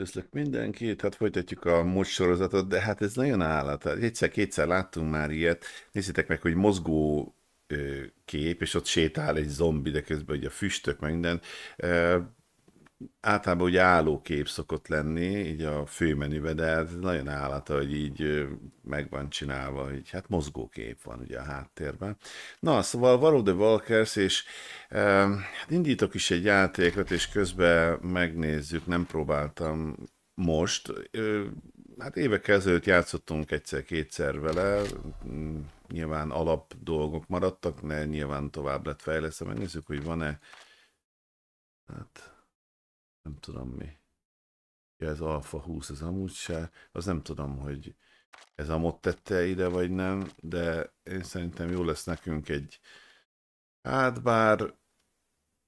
Üdvözlök mindenkit, hát folytatjuk a most sorozatot, de hát ez nagyon állat. Hát Egyszer-kétszer láttunk már ilyet. Nézzétek meg, hogy mozgó kép, és ott sétál egy zombi, de közben ugye a füstök, meg minden általában ugye kép szokott lenni, így a főmenübe, de ez nagyon állata, hogy így meg van csinálva, hogy hát mozgókép van ugye a háttérben. Na, szóval Való de Walkers, és e, indítok is egy játékot, és közben megnézzük, nem próbáltam most. E, hát évek ezelőtt játszottunk egyszer-kétszer vele, nyilván alap dolgok maradtak, ne nyilván tovább lett fejlesztve. Megnézzük, hogy van-e Hát nem tudom mi. Ja, ez alfa 20, ez amúgy sár. Az nem tudom, hogy ez mod tette ide, vagy nem, de én szerintem jó lesz nekünk egy... Hát bár...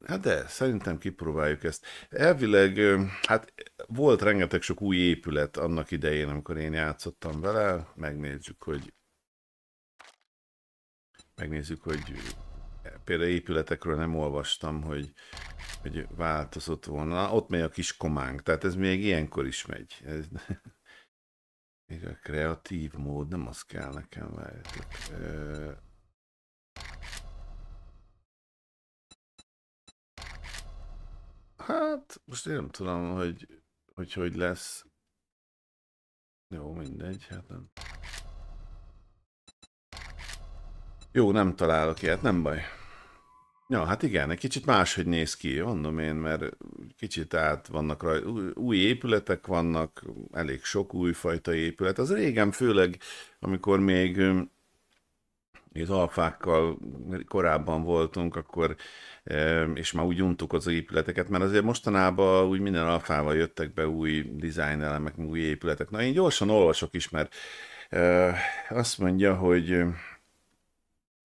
Hát de, szerintem kipróbáljuk ezt. Elvileg, hát volt rengeteg sok új épület annak idején, amikor én játszottam vele. Megnézzük, hogy... Megnézzük, hogy például épületekről nem olvastam, hogy hogy változott volna. Na, ott megy a kis kománk, tehát ez még ilyenkor is megy. Ez... Még a kreatív mód, nem az kell nekem, várjatok. Ö... Hát, most én nem tudom, hogy hogy, hogy lesz. Jó, mindegy, hát nem. Jó, nem találok ilyet, nem baj. Ja, hát igen, egy kicsit máshogy néz ki, mondom én, mert kicsit át vannak rajta, új, épületek vannak, elég sok újfajta épület. Az régen főleg, amikor még az alfákkal korábban voltunk, akkor, és már úgy untuk az épületeket, mert azért mostanában úgy minden alfával jöttek be új dizájnelemek, új épületek. Na, én gyorsan olvasok is, mert azt mondja, hogy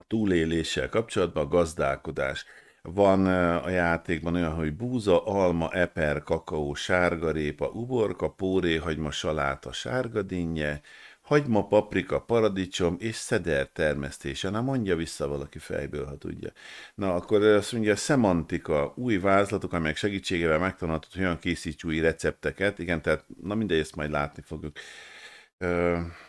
túléléssel kapcsolatban a gazdálkodás. Van a játékban olyan, hogy búza, alma, eper, kakaó, sárgarépa, uborka, hagyma saláta, sárgadinnye, hagyma, paprika, paradicsom és szeder termesztése. Na mondja vissza valaki fejből, ha tudja. Na akkor azt mondja, a szemantika, új vázlatok, amelyek segítségével megtanulhatod, hogyan készíts új recepteket. Igen, tehát na mindegy, ezt majd látni fogjuk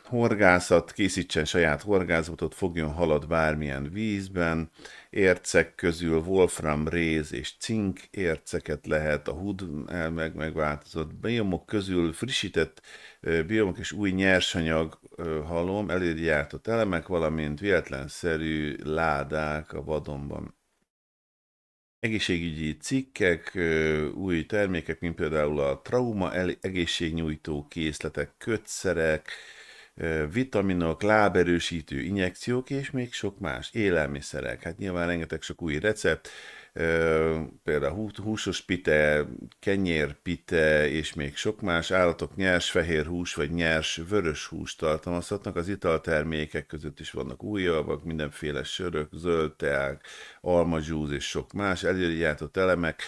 horgászat, készítsen saját horgázótot, fogjon halad bármilyen vízben, ércek közül wolfram, réz és cink érceket lehet, a hud meg megváltozott biomok közül frissített biomok és új nyersanyag halom, elérgyártott elemek, valamint véletlenszerű ládák a vadonban egészségügyi cikkek, új termékek, mint például a trauma egészségnyújtó készletek, kötszerek, vitaminok, láberősítő injekciók, és még sok más, élelmiszerek. Hát nyilván rengeteg sok új recept, például húsos pite, kenyér pite és még sok más állatok nyers fehér hús vagy nyers vörös hús tartalmazhatnak. Az italtermékek között is vannak újabbak, mindenféle sörök, zöld teák, almazsúz és sok más előirányított elemek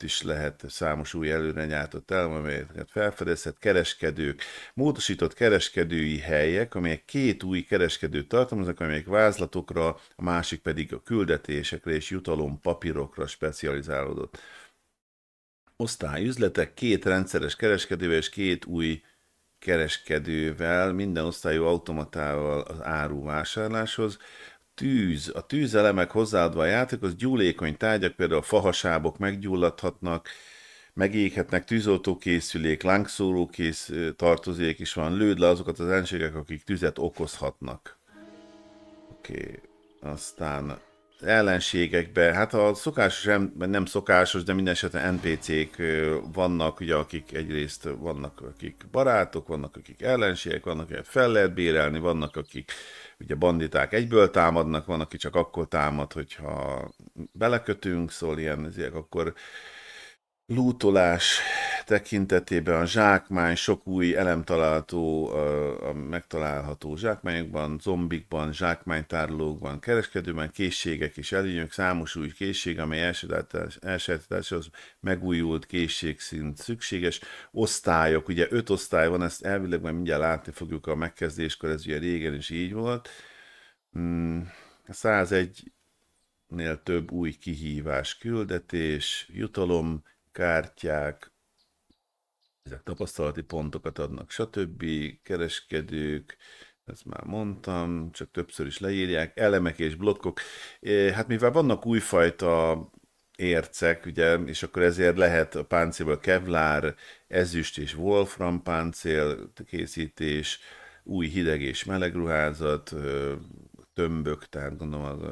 is lehet számos új előre nyájtott el, amelyeket felfedezhet, kereskedők, módosított kereskedői helyek, amelyek két új kereskedőt tartalmaznak, amelyek vázlatokra, a másik pedig a küldetésekre és papírokra specializálódott. üzletek két rendszeres kereskedővel és két új kereskedővel, minden osztályú automatával az áru vásárláshoz, tűz. A tűzelemek hozzáadva a játékhoz gyúlékony tárgyak, például a fahasábok meggyulladhatnak, megéghetnek tűzoltókészülék, lángszórókész tartozék is van, lőd le azokat az ellenségek, akik tüzet okozhatnak. Oké, okay. aztán az ellenségekbe, hát a szokásos, nem szokásos, de minden esetben NPC-k vannak, ugye, akik egyrészt vannak, akik barátok, vannak, akik ellenségek, vannak, akik fel lehet bérelni, vannak, akik ugye banditák egyből támadnak, van, aki csak akkor támad, hogyha belekötünk, szóval ilyen, ezért, akkor lútolás tekintetében a zsákmány sok új elem található, a megtalálható zsákmányokban, zombikban, zsákmánytárolókban, kereskedőben, készségek és előnyök, számos új készség, amely elsajátításhoz megújult készségszint szükséges. Osztályok, ugye öt osztály van, ezt elvileg majd mindjárt látni fogjuk a megkezdéskor, ez ugye régen is így volt. 101 hmm, nél több új kihívás, küldetés, jutalom, kártyák, ezek tapasztalati pontokat adnak, stb. Kereskedők, ezt már mondtam, csak többször is leírják, elemek és blokkok. Hát mivel vannak újfajta ércek, ugye, és akkor ezért lehet a páncélból kevlár, ezüst és wolfram páncél készítés, új hideg és meleg ruházat, tömbök, tehát gondolom az,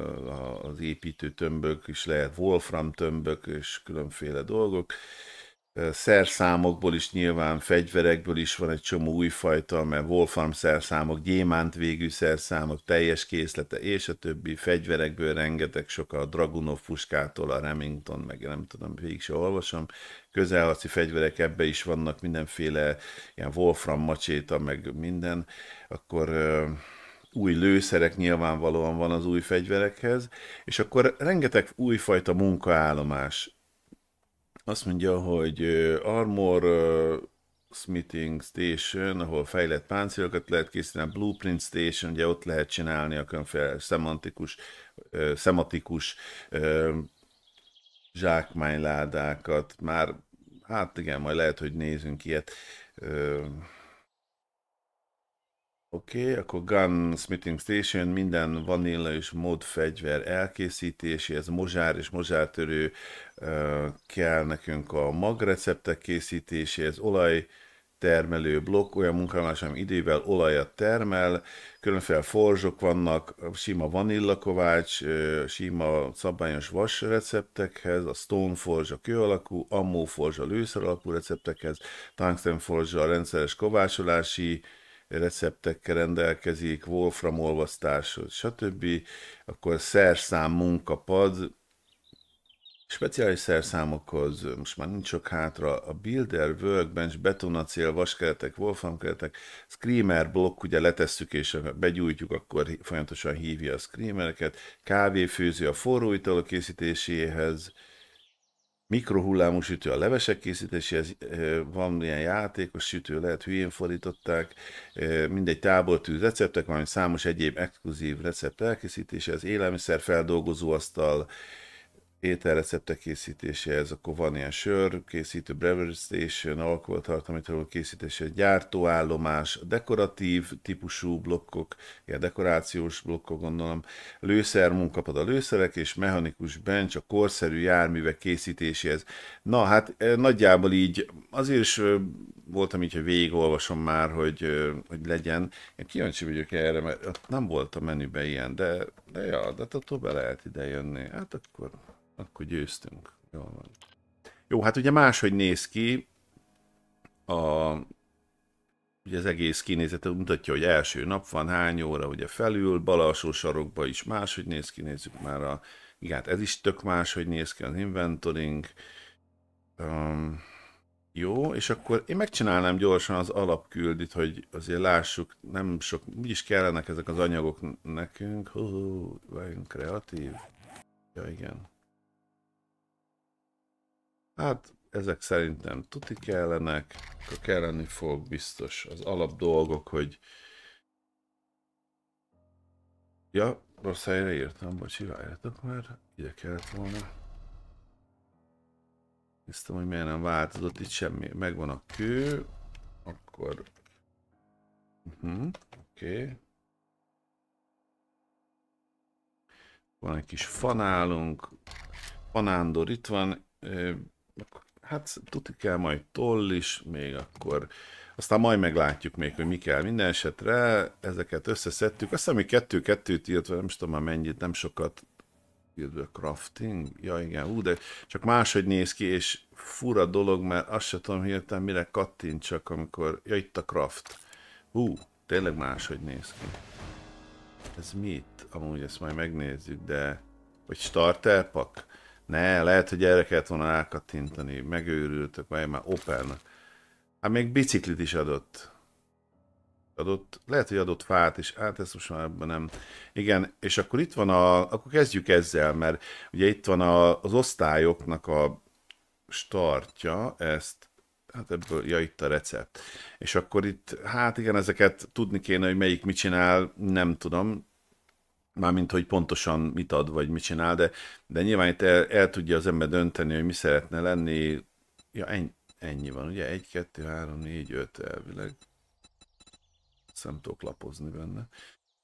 az építő tömbök is lehet, Wolfram tömbök és különféle dolgok. Szerszámokból is nyilván, fegyverekből is van egy csomó újfajta, mert Wolfram szerszámok, gyémánt végű szerszámok, teljes készlete, és a többi fegyverekből rengeteg sok a Dragunov puskától, a Remington, meg nem tudom, végig se olvasom. Közelharci fegyverek ebbe is vannak, mindenféle ilyen Wolfram macséta, meg minden. Akkor új lőszerek nyilvánvalóan van az új fegyverekhez, és akkor rengeteg újfajta munkaállomás. Azt mondja, hogy Armor Smithing Station, ahol fejlett páncélokat lehet készíteni, a Blueprint Station, ugye ott lehet csinálni a különféle szemantikus, szematikus zsákmányládákat, már hát igen, majd lehet, hogy nézünk ilyet. Ö, Oké, okay, akkor Gun Smithing Station, minden vanilla és mod fegyver elkészítéséhez, mozsár és mozsártörő uh, kell nekünk a magreceptek készítéséhez, olaj, termelő blokk, olyan munkaállás, ami idővel olajat termel, különféle forzsok vannak, sima kovács, sima szabályos vas receptekhez, a stone forzs a kő alakú, ammó forzs a lőszer alakú receptekhez, tungsten forzs a rendszeres kovácsolási receptekkel rendelkezik, Wolfram olvasztáshoz, stb. Akkor szerszám munkapad, speciális szerszámokhoz most már nincs sok hátra, a Builder, Workbench, betonacél, vaskeretek, Wolfram keretek, Screamer blokk, ugye letesszük és begyújtjuk, akkor folyamatosan hívja a Screamereket, kávéfőző a forró italok készítéséhez, mikrohullámú sütő a levesek készítéséhez, van ilyen játékos sütő, lehet hülyén fordították, mindegy tábortűz receptek, valamint számos egyéb exkluzív recept elkészítése, az élelmiszer asztal, ételreceptek ez akkor van ilyen sör, készítő brewer station, alkoholtartalmitalú készítése, gyártóállomás, dekoratív típusú blokkok, ilyen dekorációs blokkok gondolom, lőszer munkapad a lőszerek, és mechanikus bench a korszerű járművek készítéséhez. Na hát e, nagyjából így, azért is voltam így, hogy végigolvasom már, hogy, hogy legyen. Én kíváncsi vagyok erre, mert nem volt a menüben ilyen, de, de ja, de attól be lehet ide jönni. Hát akkor akkor győztünk. Jól van. Jó, hát ugye máshogy néz ki a ugye az egész kinézete mutatja, hogy első nap van, hány óra ugye felül, bal alsó sarokba is máshogy néz ki, nézzük már a, igen, hát ez is tök máshogy néz ki az inventoring. Um, jó, és akkor én megcsinálnám gyorsan az alapküldit, hogy azért lássuk, nem sok, úgyis kellenek ezek az anyagok nekünk. Hú, vagyunk kreatív. Ja, igen. Hát ezek szerintem tuti kellenek, akkor kelleni fog biztos az alap dolgok, hogy Ja, rossz helyre írtam, bocsi, várjatok már, ide kellett volna. Néztem, hogy miért nem változott, itt semmi, megvan a kő, akkor... Uh mhm, -huh, Oké. Okay. Van egy kis fanálunk, fanándor itt van, hát tuti kell majd toll is, még akkor aztán majd meglátjuk még, hogy mi kell minden esetre. Ezeket összeszedtük. Azt hiszem, hogy kettő-kettőt írt, vagy nem is tudom már mennyit, nem sokat írt a crafting. Ja igen, ú, de csak máshogy néz ki, és fura dolog, mert azt sem tudom hirtelen mire kattintsak, amikor... Ja, itt a craft. Ú, tényleg máshogy néz ki. Ez mit? Amúgy ezt majd megnézzük, de... Vagy starter pak? Ne, lehet, hogy erre kellett volna elkattintani, Megőrültök, vagy már opernak. Hát még biciklit is adott. Adott, lehet, hogy adott fát, is, hát ezt most már ebben nem. Igen, és akkor itt van a, akkor kezdjük ezzel, mert ugye itt van a, az osztályoknak a startja, ezt, hát ebből, ja itt a recept. És akkor itt, hát igen, ezeket tudni kéne, hogy melyik mit csinál, nem tudom, mármint, hogy pontosan mit ad, vagy mit csinál, de, de nyilván itt el, el tudja az ember dönteni, hogy mi szeretne lenni. Ja, ennyi, ennyi van, ugye? 1, 2, 3, 4, 5 elvileg. nem tudok lapozni benne.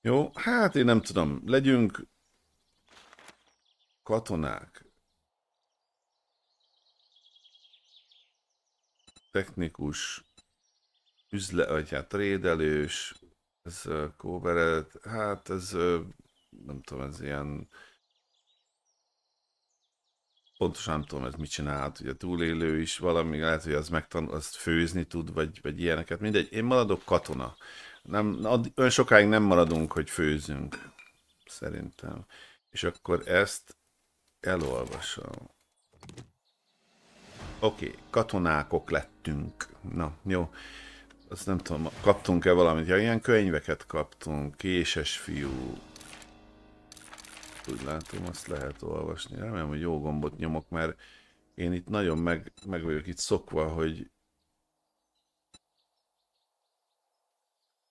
Jó, hát én nem tudom, legyünk katonák. Technikus, üzle, vagy hát rédelős, ez uh, kóveret, hát ez uh, nem tudom, ez ilyen pontosan nem tudom, ez mit csinálhat, ugye túlélő is valami, lehet, hogy az megtanul, azt főzni tud, vagy, vagy ilyeneket, mindegy. Én maradok katona. Nem, ad, ön sokáig nem maradunk, hogy főzünk, szerintem. És akkor ezt elolvasom. Oké, okay, katonákok lettünk. Na, jó. Azt nem tudom, kaptunk-e valamit? Ja, ilyen könyveket kaptunk. Késes fiú, úgy látom, azt lehet olvasni. Remélem, hogy jó gombot nyomok, mert én itt nagyon meg, meg vagyok itt szokva, hogy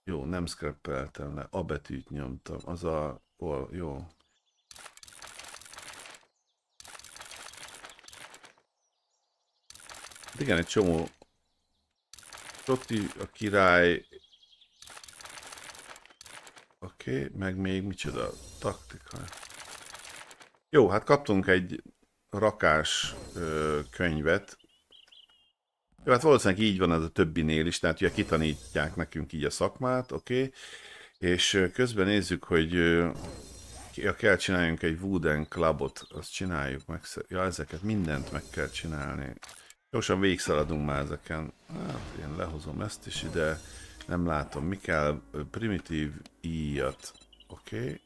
Jó, nem scrappeltem le, a betűt nyomtam, az a... Hol, jó. Hát igen, egy csomó... Proti, a király... Oké, okay, meg még micsoda? Taktika. Jó, hát kaptunk egy rakás ö, könyvet. Jó, hát valószínűleg így van ez a többinél is, tehát ugye kitanítják nekünk így a szakmát, oké. Okay. És közben nézzük, hogy ja, kell csináljunk egy Wooden Clubot, azt csináljuk meg. Ja, ezeket mindent meg kell csinálni. Jósan végszaladunk már ezeken. Hát én lehozom ezt is ide. Nem látom, mi kell. Primitív íjat. Oké. Okay.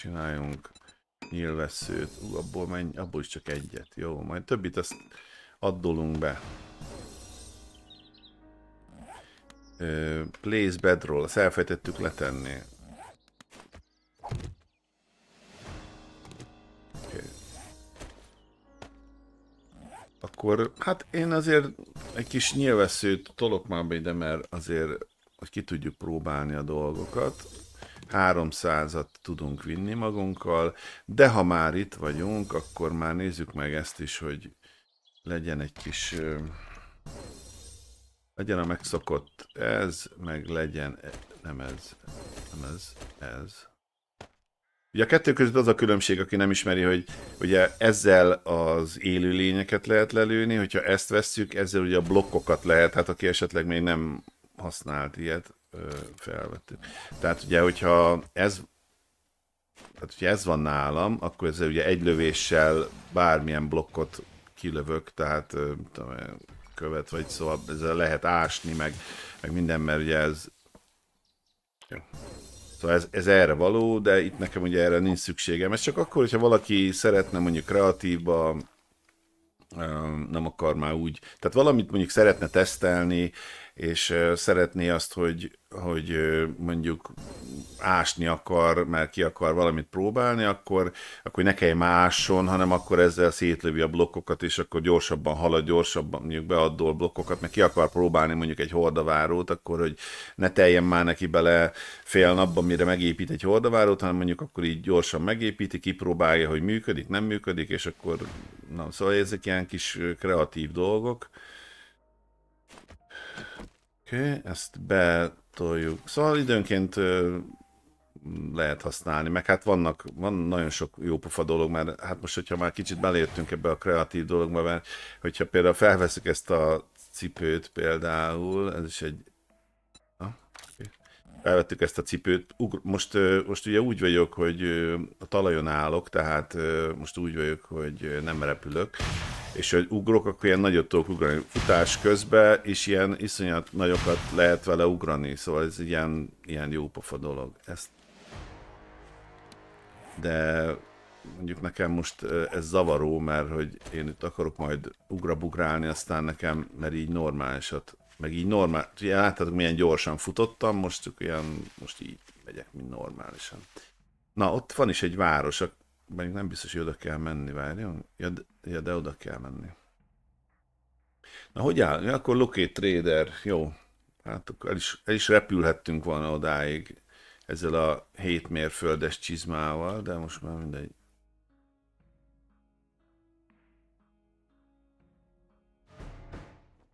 Csináljunk nyilvesszőt. Ú, abból menj, abból is csak egyet. Jó, majd többit azt addolunk be. Ö, place bedroll, azt elfejtettük letenni. Okay. Akkor, hát én azért egy kis nyilvesszőt tolok már be ide, mert azért hogy ki tudjuk próbálni a dolgokat. 300-at tudunk vinni magunkkal, de ha már itt vagyunk, akkor már nézzük meg ezt is, hogy legyen egy kis... Legyen a megszokott ez, meg legyen... E, nem ez, nem ez, ez. Ugye a kettő között az a különbség, aki nem ismeri, hogy ugye ezzel az élő lényeket lehet lelőni, hogyha ezt vesszük, ezzel ugye a blokkokat lehet, hát aki esetleg még nem használt ilyet, felvető. Tehát ugye, hogyha ez tehát hogyha ez van nálam, akkor ez ugye egy lövéssel bármilyen blokkot kilövök, tehát követ, vagy szóval ezzel lehet ásni, meg, meg minden, mert ugye ez... Szóval ez, ez erre való, de itt nekem ugye erre nincs szükségem. Ez csak akkor, hogyha valaki szeretne mondjuk kreatívba, nem akar már úgy... Tehát valamit mondjuk szeretne tesztelni, és szeretné azt, hogy hogy mondjuk ásni akar, mert ki akar valamit próbálni, akkor, akkor ne kelljen máson, hanem akkor ezzel szétlövi a blokkokat, és akkor gyorsabban halad, gyorsabban mondjuk beaddol blokkokat, mert ki akar próbálni mondjuk egy hordavárót, akkor hogy ne teljen már neki bele fél napban, mire megépít egy hordavárót, hanem mondjuk akkor így gyorsan megépíti, kipróbálja, hogy működik, nem működik, és akkor, na, szóval ezek ilyen kis kreatív dolgok. Oké, okay, ezt be toljuk. Szóval időnként lehet használni, meg hát vannak, van nagyon sok jópofa dolog, mert hát most, hogyha már kicsit belértünk ebbe a kreatív dologba, mert hogyha például felveszük ezt a cipőt például, ez is egy... Na, Elvettük ezt a cipőt. Ugr... Most, most ugye úgy vagyok, hogy a talajon állok, tehát most úgy vagyok, hogy nem repülök, és hogy ugrok, akkor ilyen nagyot tudok ugrani futás közben, és ilyen iszonyat nagyokat lehet vele ugrani, szóval ez ilyen, ilyen jó pofa dolog. Ezt... De mondjuk nekem most ez zavaró, mert hogy én itt akarok majd ugrabugrálni, aztán nekem, mert így normálisat, meg így normál, ugye láttátok milyen gyorsan futottam, most csak ilyen, most így megyek, mint normálisan. Na, ott van is egy város, Mondjuk nem biztos, hogy oda kell menni, várjon. Ja, de, ja, de oda kell menni. Na, hogy áll? Ja, akkor Locate Trader, jó. Hát akkor el is, el is repülhettünk volna odáig ezzel a hétmérföldes csizmával, de most már mindegy.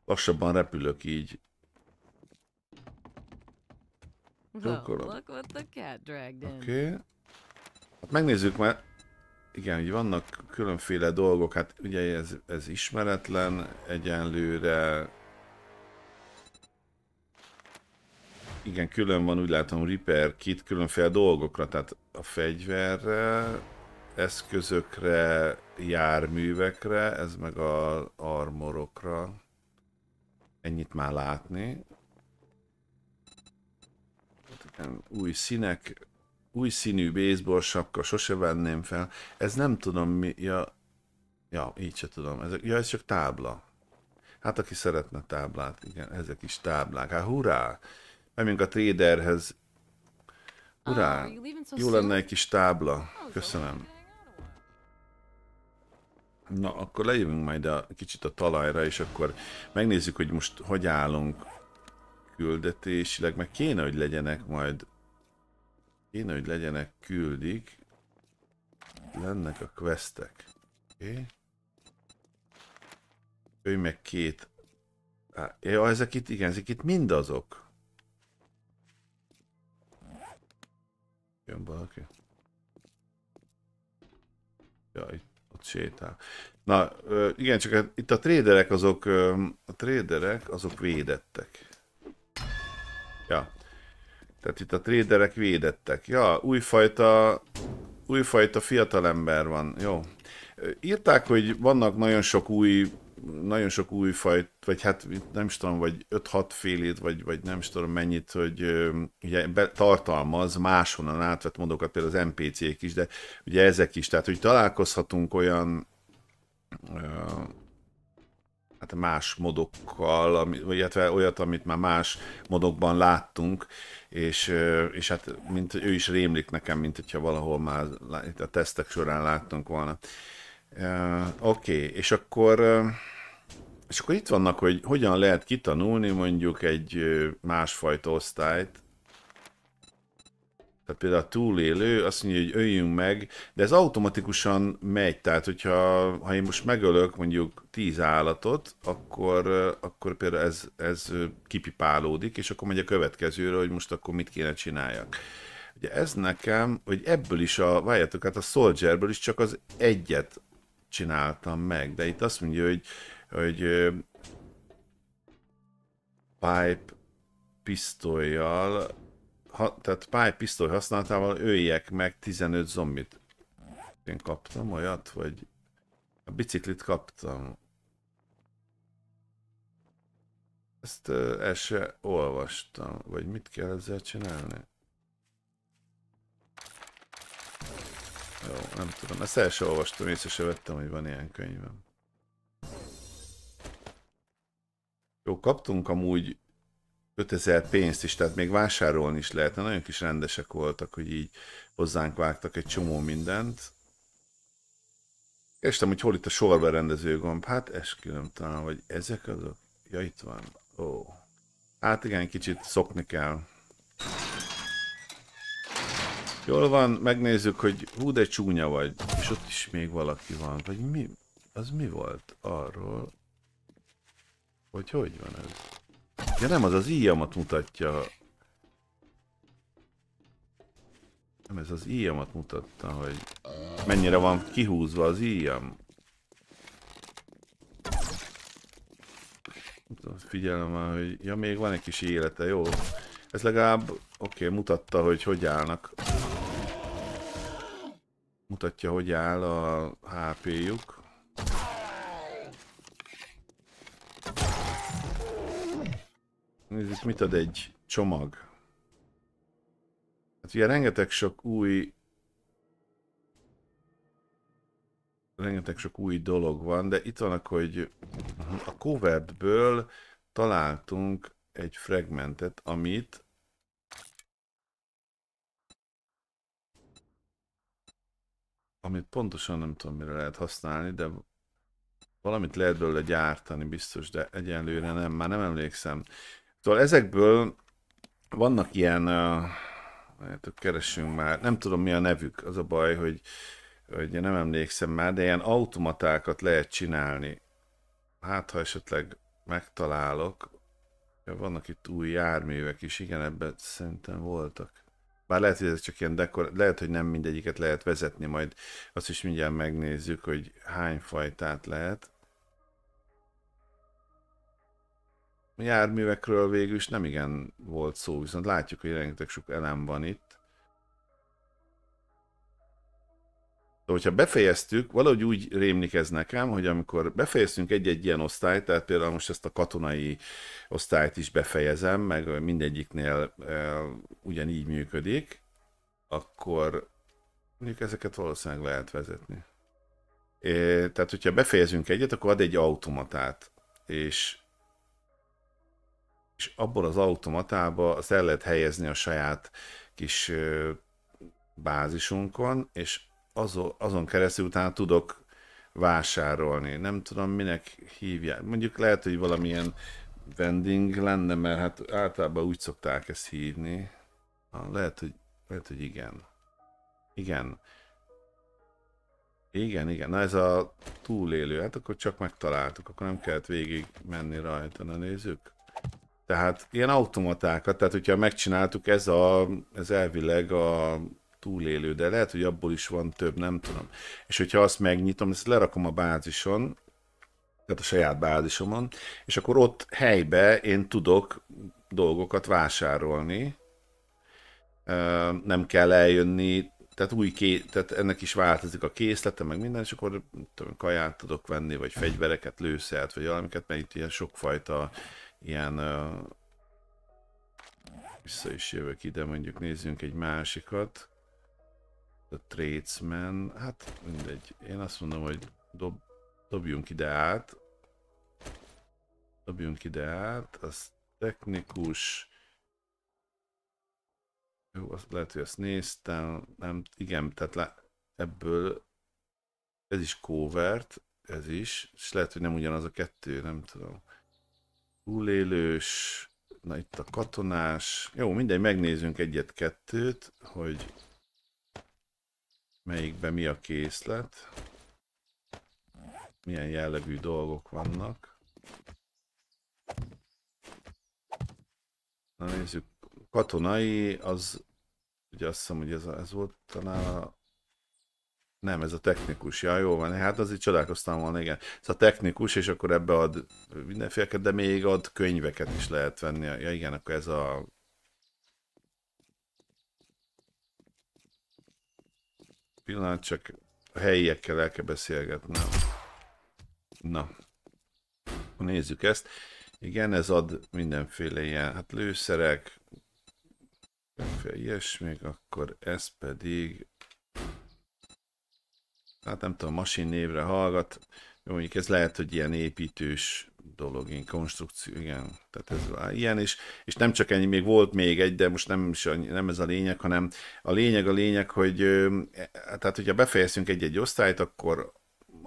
Lassabban repülök így. Oké. Okay. Hát megnézzük már, igen, hogy vannak különféle dolgok, hát ugye ez, ez ismeretlen egyenlőre. Igen, külön van, úgy látom, repair kit különféle dolgokra, tehát a fegyverre, eszközökre, járművekre, ez meg a armorokra. Ennyit már látni. Hát új színek, új színű baseball sapka, sose venném fel. Ez nem tudom mi, ja, ja így se tudom. Ez, ja, ez csak tábla. Hát aki szeretne táblát, igen, ezek is táblák. Hát hurrá! Menjünk a traderhez. Hurrá! Ah, Jó lenne egy kis tábla. Oh, Köszönöm. Na, akkor lejövünk majd a kicsit a talajra, és akkor megnézzük, hogy most hogy állunk küldetésileg, meg kéne, hogy legyenek majd Kéne, hogy legyenek küldik. Lennek a questek. Oké. Okay. Ő meg két. Á, ja, ezek itt, igen, ezek itt mindazok. Jön valaki. Ja, itt ott sétál. Na, igen, csak hát itt a tréderek azok, a tréderek azok védettek. Ja, tehát itt a tréderek védettek. Ja, újfajta, újfajta fiatalember van. Jó. Írták, hogy vannak nagyon sok új nagyon sok új fajt, vagy hát nem is tudom, vagy 5-6 félét, vagy, vagy nem is tudom mennyit, hogy ugye be, tartalmaz máshonnan átvett modokat, például az NPC-k is, de ugye ezek is, tehát hogy találkozhatunk olyan hát más modokkal, illetve olyat, amit már más modokban láttunk, és, és hát mint ő is rémlik nekem, mint hogyha valahol már a tesztek során láttunk volna. Uh, Oké, okay. és akkor és akkor itt vannak, hogy hogyan lehet kitanulni mondjuk egy másfajta osztályt, tehát például a túlélő azt mondja, hogy öljünk meg, de ez automatikusan megy, tehát hogyha ha én most megölök mondjuk tíz állatot, akkor, akkor például ez, ez kipipálódik, és akkor megy a következőre, hogy most akkor mit kéne csináljak. Ugye ez nekem, hogy ebből is a, várjátok, hát a Soldierből is csak az egyet csináltam meg, de itt azt mondja, hogy, hogy pipe pisztolyjal ha, tehát pálypisztoly használatával öljek meg 15 zombit. Én kaptam olyat, vagy a biciklit kaptam. Ezt uh, el se olvastam, vagy mit kell ezzel csinálni? Jó, nem tudom, ezt el se olvastam, észre se vettem, hogy van ilyen könyvem. Jó, kaptunk amúgy 5000 pénzt is, tehát még vásárolni is lehetne. Nagyon kis rendesek voltak, hogy így hozzánk vágtak egy csomó mindent. Estem, hogy hol itt a sorba rendező gomb. Hát esküvöm talán, hogy ezek azok. Ja, itt van. Ó. Hát igen, kicsit szokni kell. Jól van, megnézzük, hogy hú, de csúnya vagy. És ott is még valaki van. Vagy mi? Az mi volt arról? Hogy hogy van ez? Ja Nem, az az íjamat mutatja. Nem, ez az íjamat mutatta, hogy mennyire van kihúzva az íjam. Figyelem már, hogy... Ja, még van egy kis élete, jó? Ez legalább, oké, okay, mutatta, hogy hogy állnak. Mutatja, hogy áll a HP-juk. Nézd, itt mit ad egy csomag. Hát ugye rengeteg sok új... Rengeteg sok új dolog van, de itt vannak, hogy a covertből találtunk egy fragmentet, amit amit pontosan nem tudom, mire lehet használni, de valamit lehet belőle gyártani biztos, de egyenlőre nem, már nem emlékszem. Szóval ezekből vannak ilyen, uh, keresünk már, nem tudom mi a nevük, az a baj, hogy, hogy nem emlékszem már, de ilyen automatákat lehet csinálni. Hát, ha esetleg megtalálok, ja, vannak itt új járművek is, igen, ebben szerintem voltak. Bár lehet, hogy ez csak ilyen dekor, lehet, hogy nem mindegyiket lehet vezetni, majd azt is mindjárt megnézzük, hogy hány fajtát lehet. járművekről végül is nem igen volt szó, viszont látjuk, hogy rengeteg sok elem van itt. De hogyha befejeztük, valahogy úgy rémlik ez nekem, hogy amikor befejeztünk egy-egy ilyen osztályt, tehát például most ezt a katonai osztályt is befejezem, meg mindegyiknél e, ugyanígy működik, akkor mondjuk ezeket valószínűleg lehet vezetni. E, tehát, hogyha befejezünk egyet, akkor ad egy automatát, és és abból az automatába azt el lehet helyezni a saját kis bázisunkon, és azon, azon keresztül utána tudok vásárolni. Nem tudom, minek hívják. Mondjuk lehet, hogy valamilyen vending lenne, mert hát általában úgy szokták ezt hívni. lehet, hogy, lehet, hogy igen. Igen. Igen, igen. Na ez a túlélő. Hát akkor csak megtaláltuk. Akkor nem kellett végig menni rajta. Na nézzük. Tehát ilyen automatákat, tehát hogyha megcsináltuk, ez, a, ez elvileg a túlélő, de lehet, hogy abból is van több, nem tudom. És hogyha azt megnyitom, ezt lerakom a bázison, tehát a saját bázisomon, és akkor ott helybe én tudok dolgokat vásárolni, nem kell eljönni, tehát, új ké, tehát ennek is változik a készlete, meg minden, és akkor tudom, kaját tudok venni, vagy fegyvereket, lőszert, vagy valamiket, mert itt ilyen sokfajta ilyen vissza is jövök ide, mondjuk nézzünk egy másikat. A Tradesman, hát mindegy. Én azt mondom, hogy dob, dobjunk ide át. Dobjunk ide át, az technikus. Jó, azt lehet, hogy azt néztem. Nem, igen, tehát le ebből ez is covert, ez is, és lehet, hogy nem ugyanaz a kettő, nem tudom túlélős, na itt a katonás. Jó, mindegy, megnézzünk egyet-kettőt, hogy melyikben mi a készlet. Milyen jellegű dolgok vannak. Na nézzük, katonai, az ugye azt hiszem, hogy ez, ez volt talán a nem, ez a technikus. Ja, jó van. Hát azért csodálkoztam volna, igen. Ez a technikus, és akkor ebbe ad mindenféleket, de még ad könyveket is lehet venni. Ja, igen, akkor ez a... Pillanat, csak a helyiekkel el kell beszélgetnem. Na. Nézzük ezt. Igen, ez ad mindenféle ilyen, hát lőszerek, ilyesmi, akkor ez pedig hát nem tudom, masin névre hallgat, jó, mondjuk ez lehet, hogy ilyen építős dolog, ilyen konstrukció, igen, tehát ez ilyen, és, és nem csak ennyi, még volt még egy, de most nem, is, nem ez a lényeg, hanem a lényeg a lényeg, hogy e, tehát hogyha befejezünk egy-egy osztályt, akkor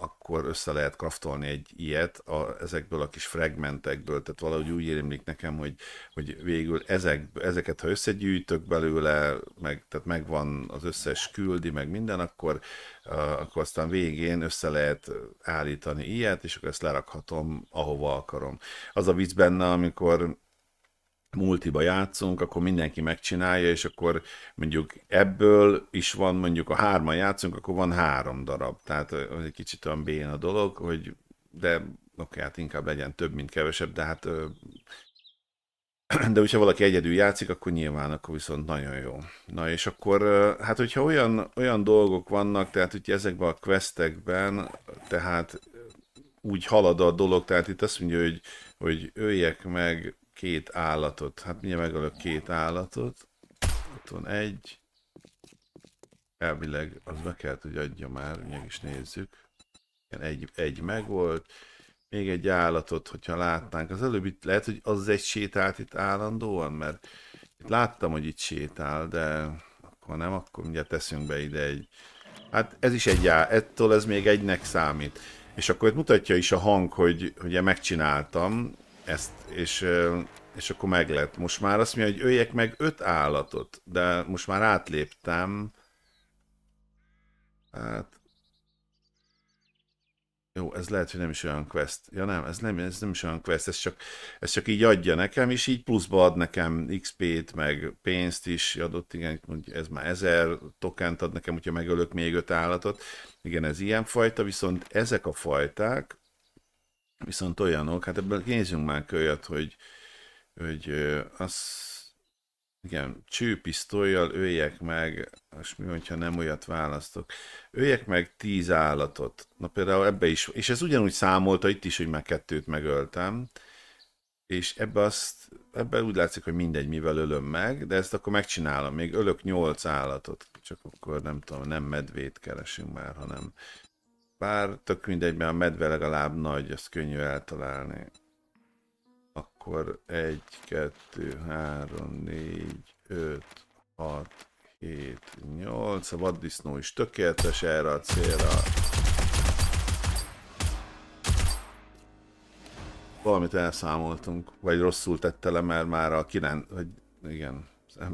akkor össze lehet kraftolni egy ilyet a, ezekből a kis fragmentekből, tehát valahogy úgy érimlik nekem, hogy, hogy végül ezek, ezeket, ha összegyűjtök belőle, meg, tehát megvan az összes küldi, meg minden, akkor, akkor aztán végén össze lehet állítani ilyet, és akkor ezt lerakhatom, ahova akarom. Az a vicc benne, amikor multiba játszunk, akkor mindenki megcsinálja, és akkor mondjuk ebből is van, mondjuk a hárman játszunk, akkor van három darab. Tehát az egy kicsit olyan bén a dolog, hogy de oké, okay, hát inkább legyen több, mint kevesebb, de hát de hogyha valaki egyedül játszik, akkor nyilván akkor viszont nagyon jó. Na és akkor, hát hogyha olyan, olyan dolgok vannak, tehát ugye ezekben a questekben, tehát úgy halad a dolog, tehát itt azt mondja, hogy, hogy öljek meg két állatot. Hát mindjárt megölök két állatot. Ott van egy. Elvileg az be kell, hogy adja már, ugye is nézzük. Igen, egy, egy megvolt. Még egy állatot, hogyha látnánk. Az előbb itt lehet, hogy az egy sétált itt állandóan, mert itt láttam, hogy itt sétál, de akkor nem, akkor ugye teszünk be ide egy. Hát ez is egy áll, ettől ez még egynek számít. És akkor itt mutatja is a hang, hogy ugye megcsináltam, ezt, és, és akkor meg lett. Most már azt mondja, hogy öljek meg öt állatot, de most már átléptem. Hát... Jó, ez lehet, hogy nem is olyan quest. Ja nem, ez nem, ez nem is olyan quest, ez csak, ez csak így adja nekem, és így pluszba ad nekem XP-t, meg pénzt is adott, igen, ez már ezer tokent ad nekem, hogyha megölök még öt állatot. Igen, ez ilyen fajta, viszont ezek a fajták, viszont olyanok, hát ebből nézzünk már kölyet, hogy, hogy az igen, csőpisztolyjal öljek meg, és mi, hogyha nem olyat választok, öljek meg tíz állatot. Na például ebbe is, és ez ugyanúgy számolta itt is, hogy már kettőt megöltem, és ebbe azt, ebbe úgy látszik, hogy mindegy, mivel ölöm meg, de ezt akkor megcsinálom, még ölök nyolc állatot, csak akkor nem tudom, nem medvét keresünk már, hanem bár tök mindegy, mert a medve legalább nagy, az könnyű eltalálni. Akkor 1, 2, 3, 4, 5, 6, 7, 8. A vaddisznó is tökéletes erre a célra. Valamit elszámoltunk, vagy rosszul tette le, mert már a 9, vagy igen,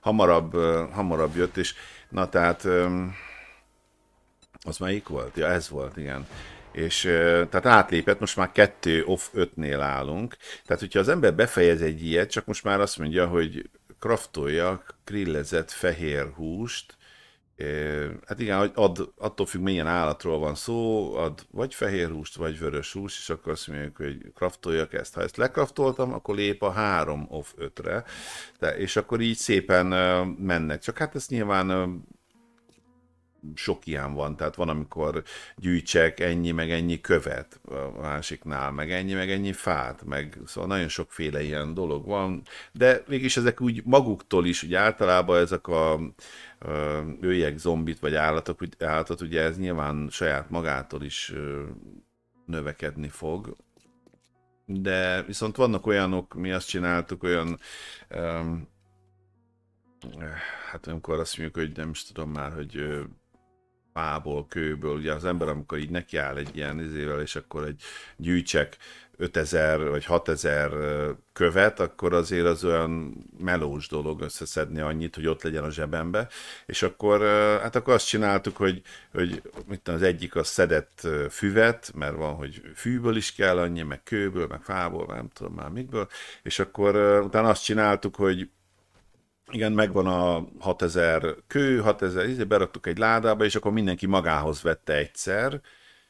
hamarabb, hamarabb jött, és na tehát... Um, az melyik volt? Ja, ez volt, igen. És tehát átlépett, most már 2 off 5-nél állunk. Tehát, hogyha az ember befejez egy ilyet, csak most már azt mondja, hogy kraftolja grillezett fehér húst, Hát igen, ad, attól függ, milyen állatról van szó, ad vagy fehér húst, vagy vörös húst, és akkor azt mondjuk, hogy kraftoljak ezt. Ha ezt lekraftoltam, akkor lép a 3 off 5-re, de, és akkor így szépen mennek. Csak hát ezt nyilván sok ilyen van, tehát van, amikor gyűjtsek ennyi, meg ennyi követ a másiknál, meg ennyi, meg ennyi fát, meg szóval nagyon sokféle ilyen dolog van, de mégis ezek úgy maguktól is, ugye általában ezek a őjek zombit, vagy állatok, állatot, ugye ez nyilván saját magától is növekedni fog, de viszont vannak olyanok, mi azt csináltuk, olyan hát amikor azt mondjuk, hogy nem is tudom már, hogy fából, kőből. Ugye az ember, amikor így nekiáll egy ilyen izével, és akkor egy gyűjtsek 5000 vagy 6000 követ, akkor azért az olyan melós dolog összeszedni annyit, hogy ott legyen a zsebembe. És akkor, hát akkor azt csináltuk, hogy, hogy mit tudom, az egyik az szedett füvet, mert van, hogy fűből is kell annyi, meg kőből, meg fából, nem tudom már mikből, és akkor utána azt csináltuk, hogy igen, megvan a 6000 kő, 6000, így izé, beraktuk egy ládába, és akkor mindenki magához vette egyszer,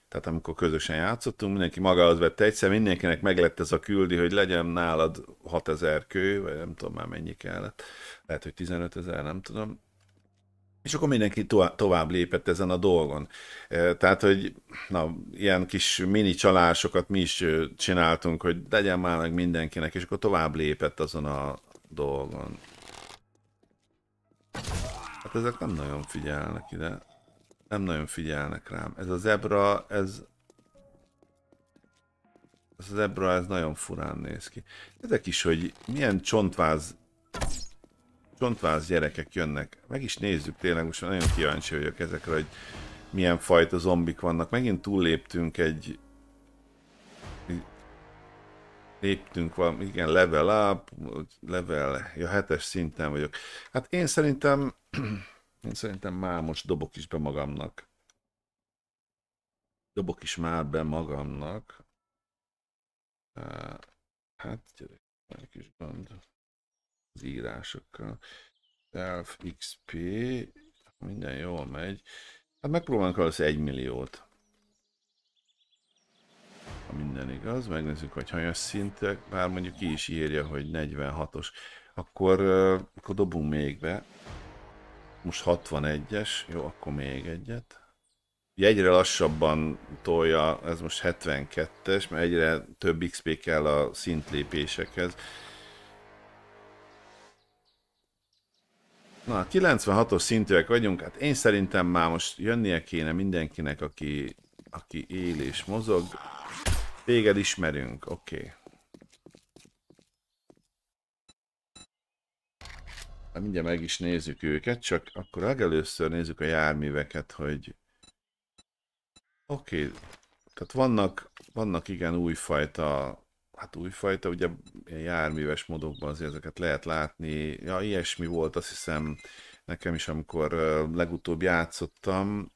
tehát amikor közösen játszottunk, mindenki magához vette egyszer, mindenkinek meglett ez a küldi, hogy legyen nálad 6000 kő, vagy nem tudom már mennyi kellett, lehet, hogy 15 ezer, nem tudom. És akkor mindenki to- tovább lépett ezen a dolgon. E, tehát, hogy na, ilyen kis mini csalásokat mi is csináltunk, hogy legyen már meg mindenkinek, és akkor tovább lépett azon a dolgon. Hát ezek nem nagyon figyelnek ide. Nem nagyon figyelnek rám. Ez a zebra, ez... Ez a zebra, ez nagyon furán néz ki. Ezek is, hogy milyen csontváz... Csontváz gyerekek jönnek. Meg is nézzük tényleg, most nagyon kíváncsi vagyok ezekre, hogy milyen fajta zombik vannak. Megint túlléptünk egy léptünk valami, igen, level up, level, ja, hetes szinten vagyok. Hát én szerintem, én szerintem már most dobok is be magamnak. Dobok is már be magamnak. Hát, gyerek, egy kis gond az írásokkal. Self XP, minden jól megy. Hát megpróbálunk az egy milliót. Ha minden igaz, megnézzük, hogy hanyas szintek, bár mondjuk ki is írja, hogy 46-os. Akkor, akkor dobunk még be. Most 61-es, jó, akkor még egyet. Ugye egyre lassabban tolja, ez most 72-es, mert egyre több XP kell a szintlépésekhez. Na, 96-os szintűek vagyunk, hát én szerintem már most jönnie kéne mindenkinek, aki, aki él és mozog. Téged ismerünk, oké. Okay. mindjárt meg is nézzük őket, csak akkor legelőször nézzük a járműveket, hogy... Oké, okay. tehát vannak, vannak igen újfajta, hát újfajta, ugye ilyen járműves modokban azért ezeket lehet látni. Ja, ilyesmi volt azt hiszem nekem is, amikor legutóbb játszottam,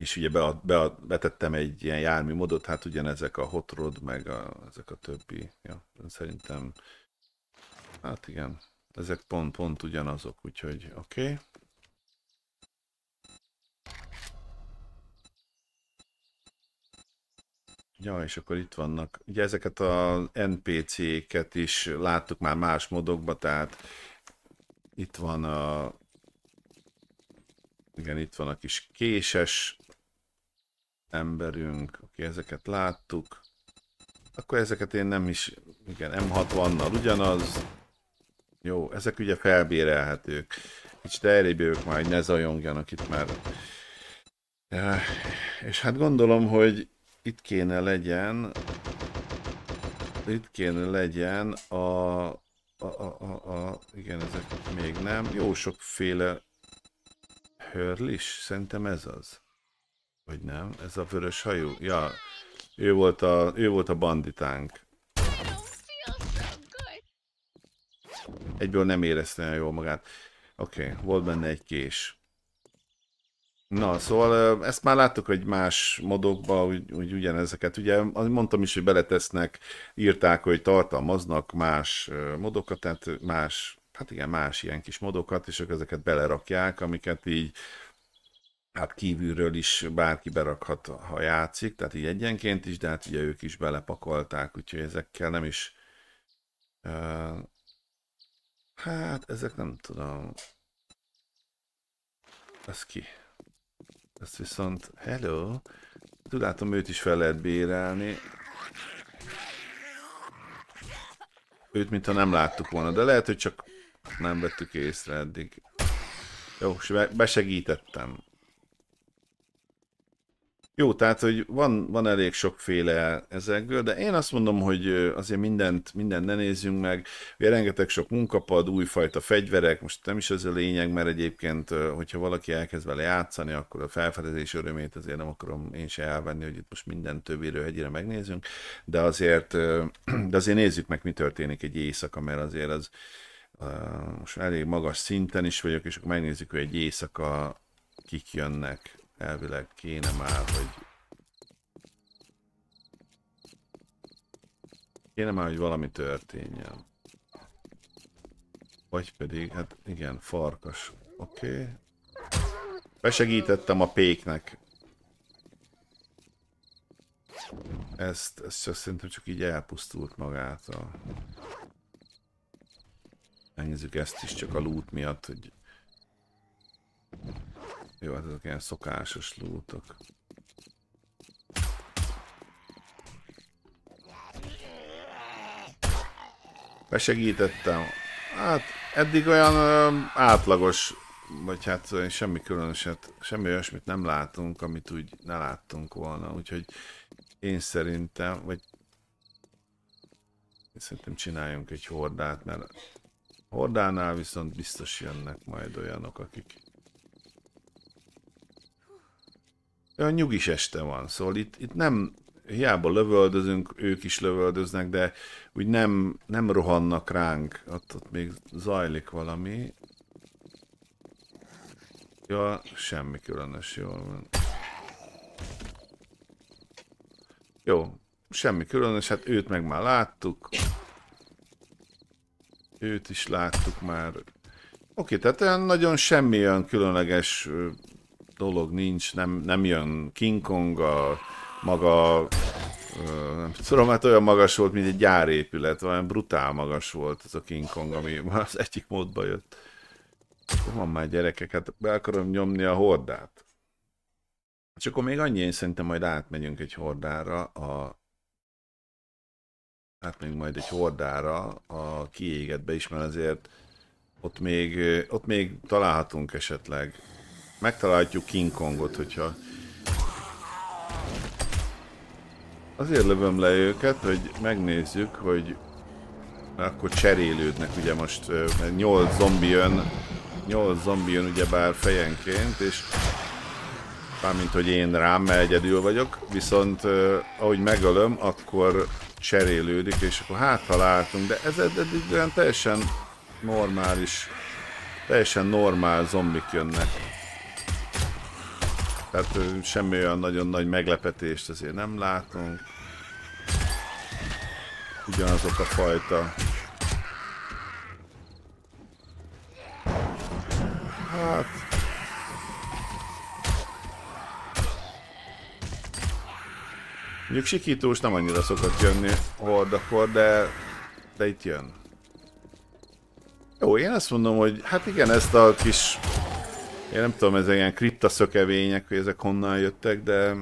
és ugye be, be, betettem egy ilyen modot, hát ugyanezek a hot rod, meg a, ezek a többi, ja, szerintem, hát igen, ezek pont-pont ugyanazok, úgyhogy oké. Okay. Ja, és akkor itt vannak. Ugye ezeket a NPC-ket is láttuk már más modokba, tehát itt van a... Igen, itt van a kis késes emberünk, aki ezeket láttuk. Akkor ezeket én nem is, igen, M60-nal ugyanaz. Jó, ezek ugye felbérelhetők. Kicsit elrébb jövök már, hogy ne zajongjanak itt már. Ja, és hát gondolom, hogy itt kéne legyen, itt kéne legyen a, a, a, a, a igen, ezek még nem, jó sokféle hörlis, szerintem ez az. Vagy nem? Ez a vörös hajú? Ja, ő volt a, ő volt a banditánk. Egyből nem érezte olyan jól magát. Oké, okay, volt benne egy kés. Na, szóval ezt már láttuk, hogy más modokba, úgy, úgy ugyanezeket, ugye mondtam is, hogy beletesznek, írták, hogy tartalmaznak más modokat, tehát más, hát igen, más ilyen kis modokat, és akkor ezeket belerakják, amiket így hát kívülről is bárki berakhat, ha játszik, tehát így egyenként is, de hát ugye ők is belepakolták, úgyhogy ezekkel nem is... Uh, hát ezek nem tudom... Ez ki? Ezt viszont... Hello! Tudátom őt is fel lehet bérelni. Őt mintha nem láttuk volna, de lehet, hogy csak nem vettük észre eddig. Jó, és besegítettem. Jó, tehát, hogy van, van elég sokféle ezekből, de én azt mondom, hogy azért mindent, mindent ne nézzünk meg. Ugye rengeteg sok munkapad, újfajta fegyverek, most nem is ez a lényeg, mert egyébként, hogyha valaki elkezd vele játszani, akkor a felfedezés örömét azért nem akarom én se elvenni, hogy itt most minden többiről egyre megnézzünk, de azért, de azért nézzük meg, mi történik egy éjszaka, mert azért az most elég magas szinten is vagyok, és akkor megnézzük, hogy egy éjszaka kik jönnek elvileg kéne már, hogy kéne már, hogy valami történjen. Vagy pedig, hát igen, farkas. Oké. Okay. Besegítettem a péknek. Ezt, ezt csak szerintem csak így elpusztult magától. Megnézzük ezt is csak a lút miatt, hogy jó, hát ezek ilyen szokásos lútok. Besegítettem. Hát eddig olyan ö, átlagos, vagy hát semmi különöset, semmi olyasmit nem látunk, amit úgy ne láttunk volna. Úgyhogy én szerintem, vagy én szerintem csináljunk egy hordát, mert hordánál viszont biztos jönnek majd olyanok, akik olyan nyugis este van, szóval itt, itt nem, hiába lövöldözünk, ők is lövöldöznek, de úgy nem, nem rohannak ránk, ott, ott még zajlik valami. Ja, semmi különös, jól van. Jó, semmi különös, hát őt meg már láttuk. Őt is láttuk már. Oké, tehát nagyon semmi olyan különleges dolog nincs, nem, nem jön King Kong, a maga, nem tudom, hát olyan magas volt, mint egy gyárépület, olyan brutál magas volt ez a King Kong, ami az egyik módba jött. Van már gyerekek, hát be akarom nyomni a hordát. És akkor még annyi, én szerintem majd átmegyünk egy hordára, a... átmegyünk majd egy hordára a kiégetbe is, mert azért ott még, ott még találhatunk esetleg Megtalálhatjuk King Kongot, hogyha... Azért lövöm le őket, hogy megnézzük, hogy akkor cserélődnek, ugye most mert 8 zombi jön, 8 zombi jön ugyebár fejenként, és mármint, hogy én rám, mert egyedül vagyok, viszont ahogy megölöm, akkor cserélődik, és akkor hát találtunk, de ez eddig olyan teljesen normális, teljesen normál zombik jönnek. Tehát semmi olyan nagyon nagy meglepetést azért nem látunk. Ugyanazok a fajta. Hát... Mondjuk sikítós nem annyira szokott jönni hordakor, de, de itt jön. Jó, én azt mondom, hogy hát igen, ezt a kis én nem tudom, ezek ilyen kriptaszökevények, hogy ezek honnan jöttek, de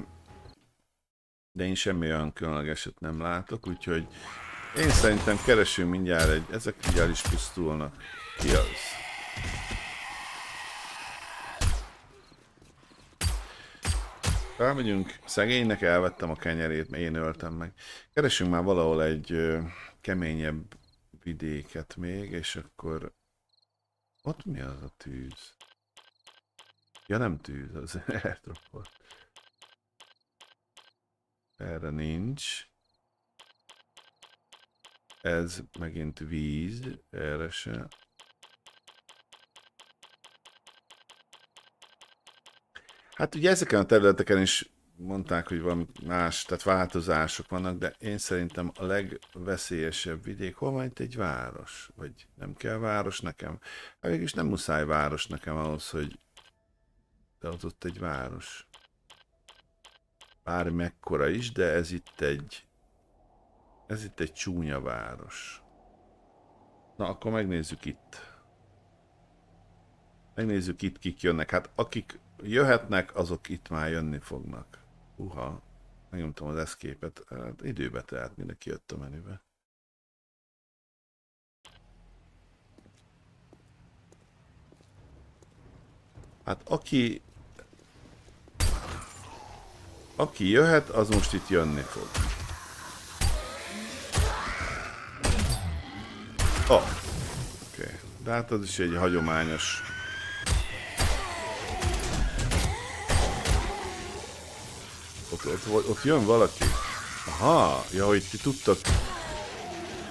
de én semmi olyan különlegeset nem látok, úgyhogy én szerintem keresünk mindjárt egy, ezek mindjárt is pusztulnak. Ki az? Rámegyünk, szegénynek elvettem a kenyerét, mert én öltem meg. Keresünk már valahol egy ö, keményebb vidéket még, és akkor... Ott mi az a tűz? Ja nem tűz, az eltroppolt. Erre nincs. Ez megint víz, erre se. Hát ugye ezeken a területeken is mondták, hogy van más, tehát változások vannak, de én szerintem a legveszélyesebb vidék, hol van itt egy város? Vagy nem kell város nekem? Hát is nem muszáj város nekem ahhoz, hogy de ott, ott egy város. Bár mekkora is, de ez itt egy... Ez itt egy csúnya város. Na, akkor megnézzük itt. Megnézzük itt, kik jönnek. Hát akik jöhetnek, azok itt már jönni fognak. Uha, megnyomtam az eszképet. Hát időbe tehet, mindenki jött a menübe. Hát aki aki jöhet, az most itt jönni fog. Oh. Oké. Okay. De hát az is egy hagyományos Ott, ott, ott jön valaki. Aha, ja, hogy ti tudtak.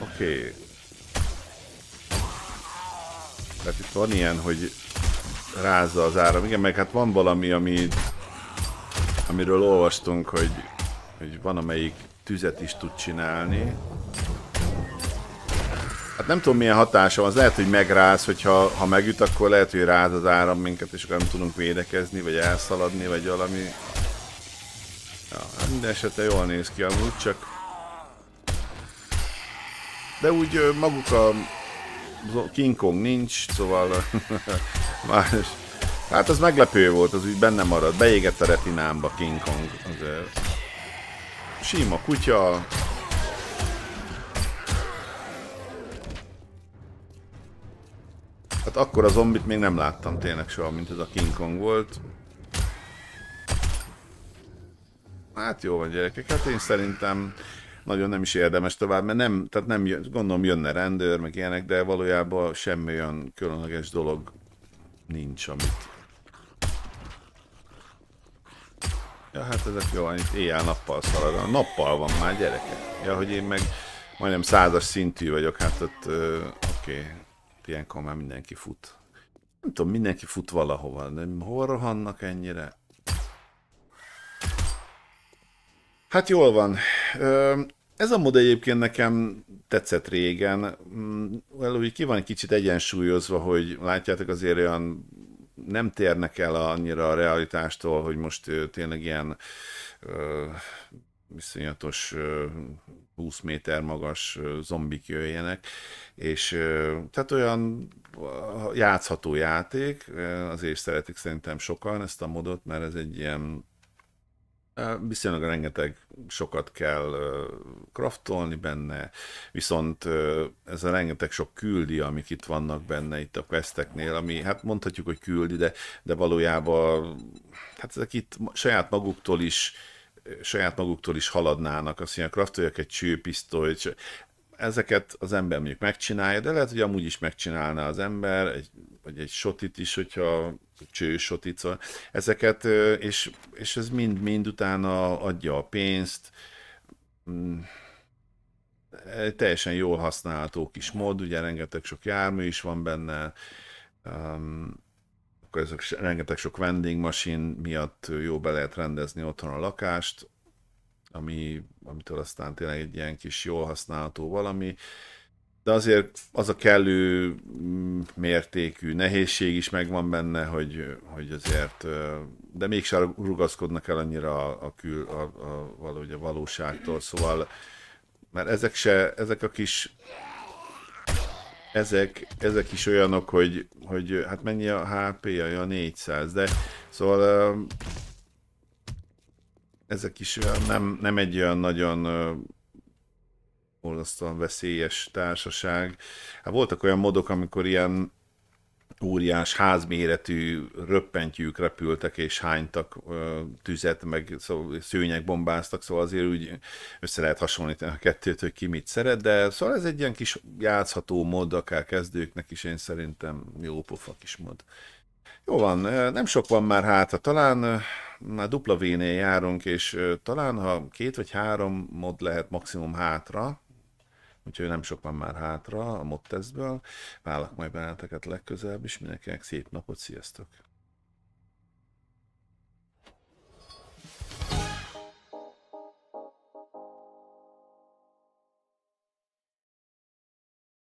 Oké. Okay. Hát itt van ilyen, hogy rázza az áram. Igen, meg hát van valami, ami amiről olvastunk, hogy, hogy van amelyik tüzet is tud csinálni. Hát nem tudom milyen hatása van, az lehet, hogy megráz, hogyha ha megüt, akkor lehet, hogy ráz az áram minket, és akkor nem tudunk védekezni, vagy elszaladni, vagy valami. Ja, hát minden esetre jól néz ki amúgy, csak... De úgy maguk a King Kong nincs, szóval más Hát az meglepő volt, az úgy benne maradt. Beégett a retinámba King Kong azért. Sima kutya. Hát akkor a zombit még nem láttam tényleg soha, mint ez a King Kong volt. Hát jó van gyerekek, hát én szerintem nagyon nem is érdemes tovább, mert nem, tehát nem, gondolom jönne rendőr, meg ilyenek, de valójában semmi olyan különleges dolog nincs, amit Ja, hát ezek jó, itt éjjel-nappal szalad, Nappal van már gyerekek. Ja, hogy én meg majdnem százas szintű vagyok, hát ott ö, oké, okay. Hát ilyenkor már mindenki fut. Nem tudom, mindenki fut valahova, de hol rohannak ennyire? Hát jól van. Ö, ez a mod egyébként nekem tetszett régen. Mm, valahogy ki van egy kicsit egyensúlyozva, hogy látjátok azért olyan nem térnek el annyira a realitástól, hogy most tényleg ilyen ö, iszonyatos 20 méter magas zombik jöjjenek, és tehát olyan játszható játék, azért szeretik szerintem sokan ezt a modot, mert ez egy ilyen Viszonylag rengeteg sokat kell kraftolni benne, viszont ez a rengeteg sok küldi, amik itt vannak benne itt a questeknél, ami hát mondhatjuk, hogy küldi, de, de valójában hát ezek itt saját maguktól is saját maguktól is haladnának, azt mondja, kraftoljak egy csőpisztolyt, ezeket az ember mondjuk megcsinálja, de lehet, hogy amúgy is megcsinálná az ember, egy, vagy egy sotit is, hogyha sotit, szóval ezeket, és, és ez mind-mind utána adja a pénzt, mm. e, teljesen jól használható kis mod, ugye rengeteg sok jármű is van benne, um, akkor ezek rengeteg sok vending machine miatt jó be lehet rendezni otthon a lakást, ami, amitől aztán tényleg egy ilyen kis jól használható valami, de azért az a kellő mm, mértékű nehézség is megvan benne, hogy, hogy azért, de mégsem rugaszkodnak el annyira a, kül, a, a, valahogy a valóságtól, szóval, mert ezek se, ezek a kis ezek, ezek is olyanok, hogy, hogy hát mennyi a HP-ja, a 400, de szóval ezek is olyan, nem, nem egy olyan nagyon borzasztóan veszélyes társaság. Hát voltak olyan modok, amikor ilyen óriás házméretű röppentjük repültek és hánytak tüzet, meg szóval szőnyek bombáztak, szóval azért úgy össze lehet hasonlítani a kettőt, hogy ki mit szeret, de szóval ez egy ilyen kis játszható mod, akár kezdőknek is én szerintem jó pofa kis mod. Jó van, nem sok van már hátra, talán már dupla v járunk, és talán ha két vagy három mod lehet maximum hátra, úgyhogy nem sok van már hátra a mod tesztből. válok majd benneteket legközelebb is, mindenkinek szép napot, sziasztok!